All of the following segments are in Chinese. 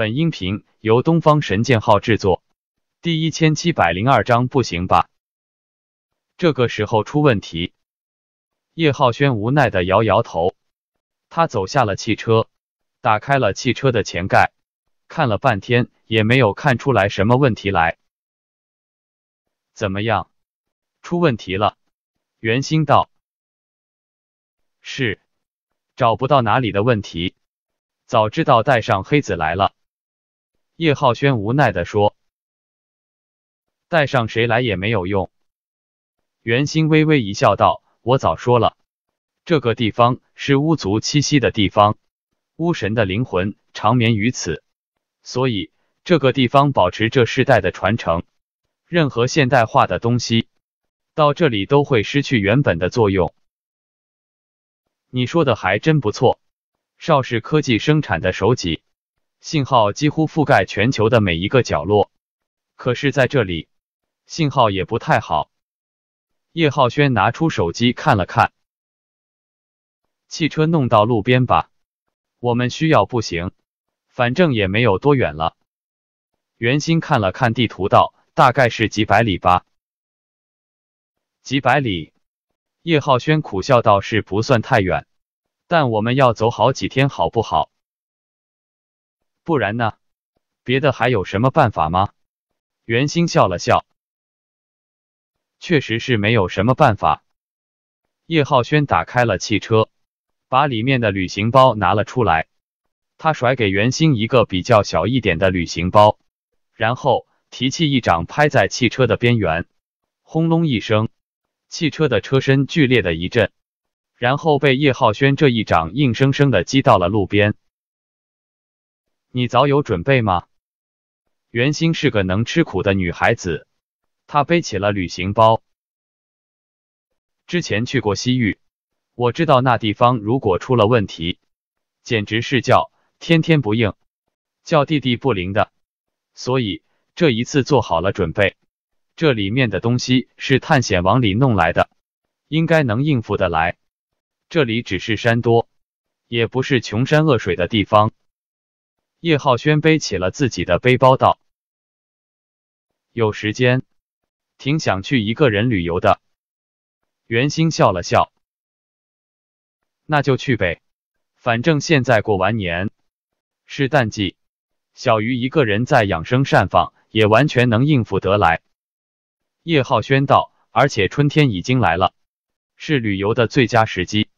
本音频由东方神剑号制作，第一千七百零二章不行吧？这个时候出问题，叶浩轩无奈的摇摇头，他走下了汽车，打开了汽车的前盖，看了半天也没有看出来什么问题来。怎么样？出问题了？袁兴道：“是，找不到哪里的问题。早知道带上黑子来了。”叶浩轩无奈地说：“带上谁来也没有用。”袁心微微一笑，道：“我早说了，这个地方是巫族栖息的地方，巫神的灵魂长眠于此，所以这个地方保持着世代的传承。任何现代化的东西到这里都会失去原本的作用。”你说的还真不错，邵氏科技生产的手机。信号几乎覆盖全球的每一个角落，可是在这里，信号也不太好。叶浩轩拿出手机看了看，汽车弄到路边吧，我们需要步行，反正也没有多远了。袁鑫看了看地图道：“大概是几百里吧。”几百里，叶浩轩苦笑道：“是不算太远，但我们要走好几天，好不好？”不然呢？别的还有什么办法吗？袁兴笑了笑，确实是没有什么办法。叶浩轩打开了汽车，把里面的旅行包拿了出来，他甩给袁兴一个比较小一点的旅行包，然后提气一掌拍在汽车的边缘，轰隆一声，汽车的车身剧烈的一震，然后被叶浩轩这一掌硬生生的击到了路边。你早有准备吗？袁心是个能吃苦的女孩子，她背起了旅行包。之前去过西域，我知道那地方如果出了问题，简直是叫天天不应，叫地地不灵的。所以这一次做好了准备，这里面的东西是探险王里弄来的，应该能应付得来。这里只是山多，也不是穷山恶水的地方。叶浩轩背起了自己的背包，道：“有时间，挺想去一个人旅游的。”袁星笑了笑：“那就去呗，反正现在过完年，是淡季，小鱼一个人在养生膳房也完全能应付得来。”叶浩轩道：“而且春天已经来了，是旅游的最佳时机。”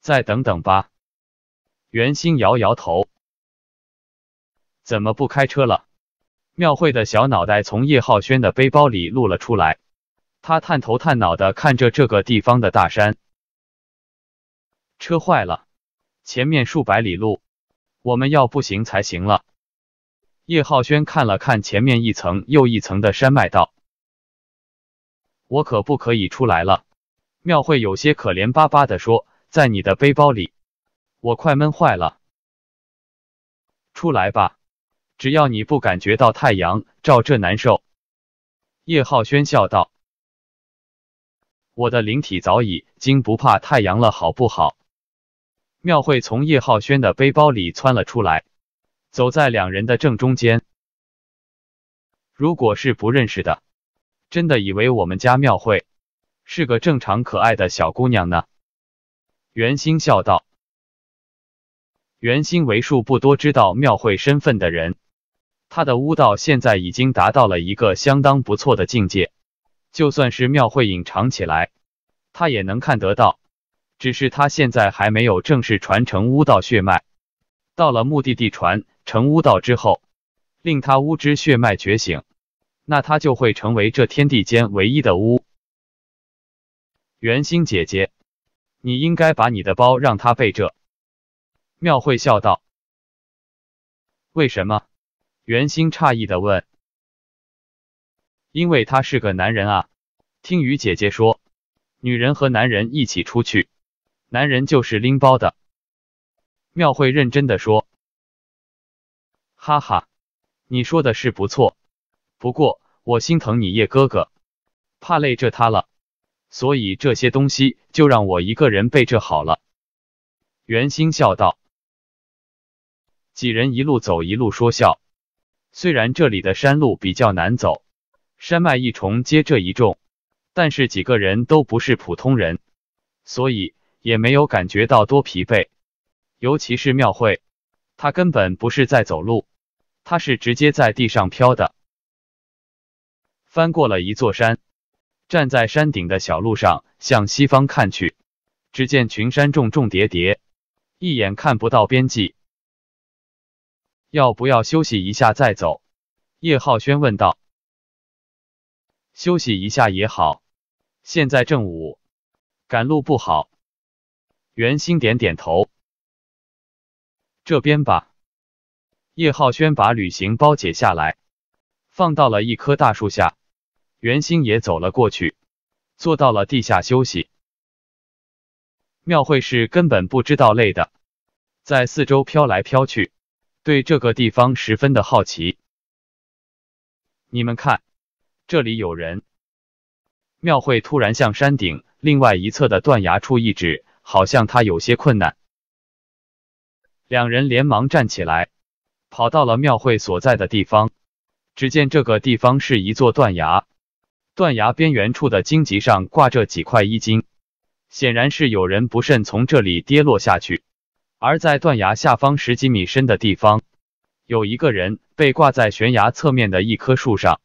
再等等吧。袁心摇摇头：“怎么不开车了？”庙会的小脑袋从叶浩轩的背包里露了出来，他探头探脑的看着这个地方的大山。车坏了，前面数百里路，我们要步行才行了。叶浩轩看了看前面一层又一层的山脉，道：“我可不可以出来了？”庙会有些可怜巴巴的说：“在你的背包里。”我快闷坏了，出来吧！只要你不感觉到太阳照这难受，叶浩轩笑道：“我的灵体早已经不怕太阳了，好不好？”庙会从叶浩轩的背包里窜了出来，走在两人的正中间。如果是不认识的，真的以为我们家庙会是个正常可爱的小姑娘呢。袁心笑道。元心为数不多知道庙会身份的人，他的巫道现在已经达到了一个相当不错的境界。就算是庙会隐藏起来，他也能看得到。只是他现在还没有正式传承巫道血脉。到了目的地，传承巫道之后，令他巫之血脉觉醒，那他就会成为这天地间唯一的巫。元心姐姐，你应该把你的包让他背着。庙会笑道：“为什么？”袁心诧异的问。“因为他是个男人啊。”听雨姐姐说，“女人和男人一起出去，男人就是拎包的。”庙会认真的说：“哈哈，你说的是不错，不过我心疼你叶哥哥，怕累着他了，所以这些东西就让我一个人备着好了。”袁心笑道。几人一路走一路说笑，虽然这里的山路比较难走，山脉一重接这一重，但是几个人都不是普通人，所以也没有感觉到多疲惫。尤其是庙会，他根本不是在走路，他是直接在地上飘的。翻过了一座山，站在山顶的小路上，向西方看去，只见群山重重叠叠，一眼看不到边际。要不要休息一下再走？叶浩轩问道。休息一下也好，现在正午，赶路不好。袁兴点点头。这边吧。叶浩轩把旅行包解下来，放到了一棵大树下。袁兴也走了过去，坐到了地下休息。庙会是根本不知道累的，在四周飘来飘去。对这个地方十分的好奇。你们看，这里有人。庙会突然向山顶另外一侧的断崖处一指，好像他有些困难。两人连忙站起来，跑到了庙会所在的地方。只见这个地方是一座断崖，断崖边缘处的荆棘上挂着几块衣襟，显然是有人不慎从这里跌落下去。而在断崖下方十几米深的地方，有一个人被挂在悬崖侧面的一棵树上。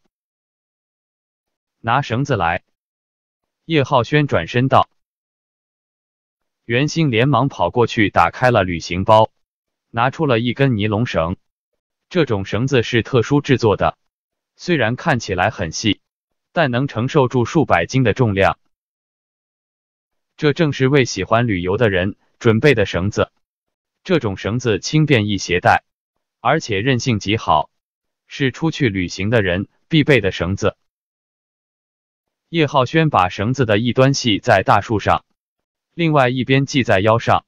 拿绳子来！叶浩轩转身道。袁兴连忙跑过去，打开了旅行包，拿出了一根尼龙绳。这种绳子是特殊制作的，虽然看起来很细，但能承受住数百斤的重量。这正是为喜欢旅游的人准备的绳子。这种绳子轻便易携带，而且韧性极好，是出去旅行的人必备的绳子。叶浩轩把绳子的一端系在大树上，另外一边系在腰上。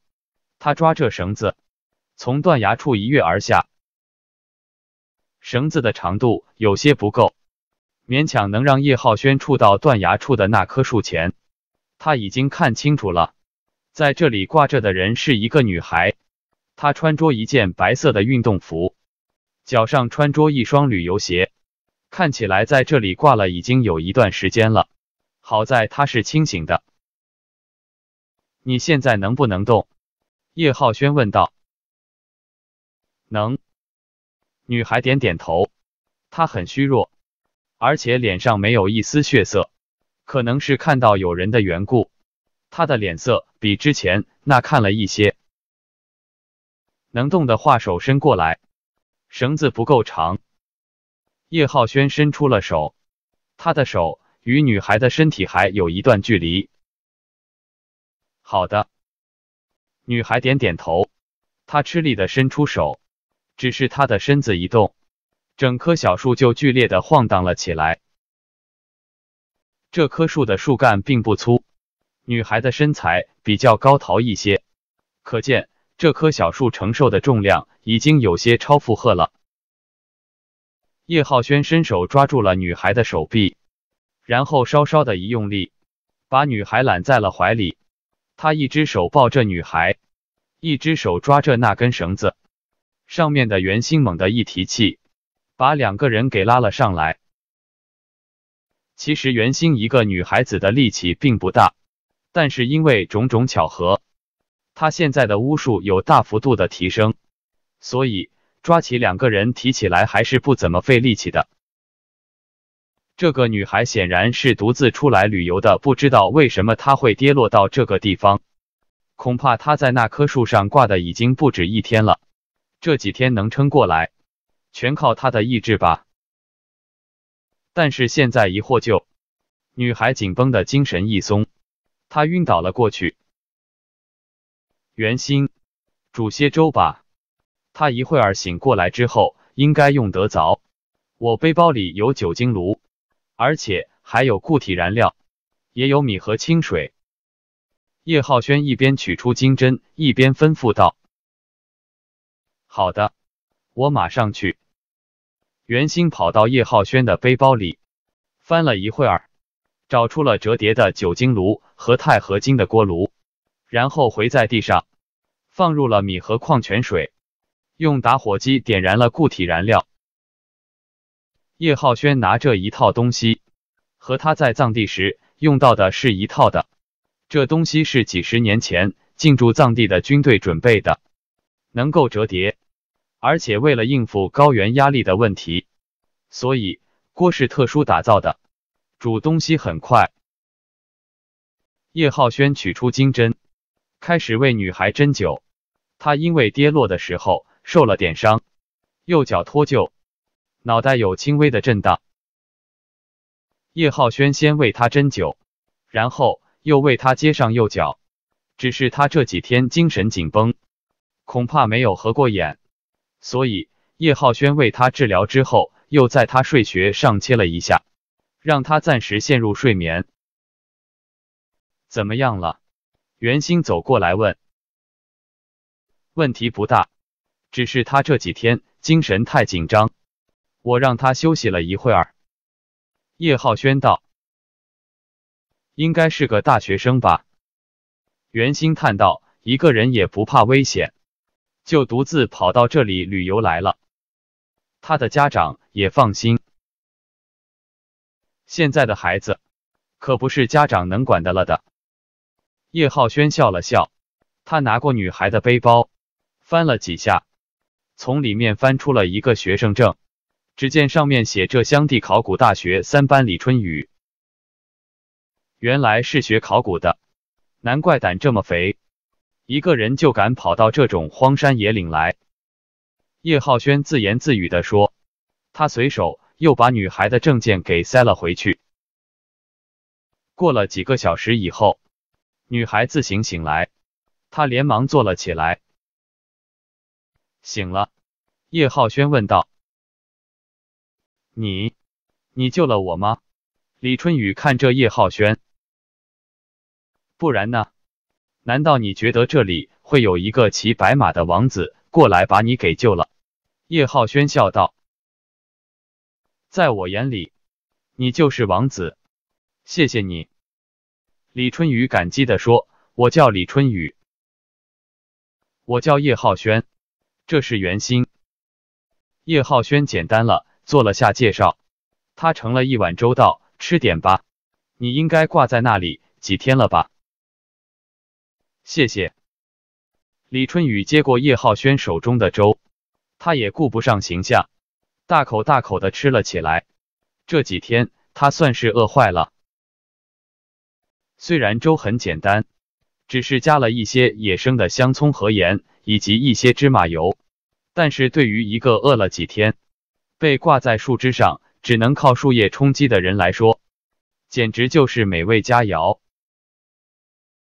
他抓着绳子，从断崖处一跃而下。绳子的长度有些不够，勉强能让叶浩轩触到断崖处的那棵树前。他已经看清楚了，在这里挂着的人是一个女孩。他穿着一件白色的运动服，脚上穿着一双旅游鞋，看起来在这里挂了已经有一段时间了。好在他是清醒的。你现在能不能动？叶浩轩问道。能。女孩点点头。她很虚弱，而且脸上没有一丝血色，可能是看到有人的缘故。她的脸色比之前那看了一些。能动的话，手伸过来。绳子不够长。叶浩轩伸出了手，他的手与女孩的身体还有一段距离。好的，女孩点点头。她吃力地伸出手，只是她的身子一动，整棵小树就剧烈地晃荡了起来。这棵树的树干并不粗，女孩的身材比较高挑一些，可见。这棵小树承受的重量已经有些超负荷了。叶浩轩伸手抓住了女孩的手臂，然后稍稍的一用力，把女孩揽在了怀里。他一只手抱着女孩，一只手抓着那根绳子，上面的圆心猛地一提气，把两个人给拉了上来。其实圆心一个女孩子的力气并不大，但是因为种种巧合。他现在的巫术有大幅度的提升，所以抓起两个人提起来还是不怎么费力气的。这个女孩显然是独自出来旅游的，不知道为什么她会跌落到这个地方。恐怕她在那棵树上挂的已经不止一天了，这几天能撑过来，全靠她的意志吧。但是现在一获救，女孩紧绷的精神一松，她晕倒了过去。袁心，煮些粥吧，他一会儿醒过来之后应该用得着。我背包里有酒精炉，而且还有固体燃料，也有米和清水。叶浩轩一边取出金针，一边吩咐道：“好的，我马上去。”袁心跑到叶浩轩的背包里，翻了一会儿，找出了折叠的酒精炉和钛合金的锅炉。然后回在地上，放入了米和矿泉水，用打火机点燃了固体燃料。叶浩轩拿着一套东西，和他在藏地时用到的是一套的。这东西是几十年前进驻藏地的军队准备的，能够折叠，而且为了应付高原压力的问题，所以锅是特殊打造的，煮东西很快。叶浩轩取出金针。开始为女孩针灸，她因为跌落的时候受了点伤，右脚脱臼，脑袋有轻微的震荡。叶浩轩先为她针灸，然后又为她接上右脚。只是她这几天精神紧绷，恐怕没有合过眼，所以叶浩轩为她治疗之后，又在她睡穴上切了一下，让她暂时陷入睡眠。怎么样了？袁兴走过来问：“问题不大，只是他这几天精神太紧张，我让他休息了一会儿。”叶浩轩道：“应该是个大学生吧？”袁兴叹道：“一个人也不怕危险，就独自跑到这里旅游来了。他的家长也放心。现在的孩子，可不是家长能管的了的。”叶浩轩笑了笑，他拿过女孩的背包，翻了几下，从里面翻出了一个学生证。只见上面写“浙江地考古大学三班李春雨”，原来是学考古的，难怪胆这么肥，一个人就敢跑到这种荒山野岭来。叶浩轩自言自语地说：“他随手又把女孩的证件给塞了回去。”过了几个小时以后。女孩自行醒来，她连忙坐了起来。醒了，叶浩轩问道：“你，你救了我吗？”李春雨看着叶浩轩：“不然呢？难道你觉得这里会有一个骑白马的王子过来把你给救了？”叶浩轩笑道：“在我眼里，你就是王子。谢谢你。”李春雨感激地说：“我叫李春雨，我叫叶浩轩，这是袁鑫。”叶浩轩简单了做了下介绍，他盛了一碗粥道：“吃点吧，你应该挂在那里几天了吧？”谢谢。李春雨接过叶浩轩手中的粥，他也顾不上形象，大口大口的吃了起来。这几天他算是饿坏了。虽然粥很简单，只是加了一些野生的香葱和盐，以及一些芝麻油，但是对于一个饿了几天、被挂在树枝上只能靠树叶充饥的人来说，简直就是美味佳肴。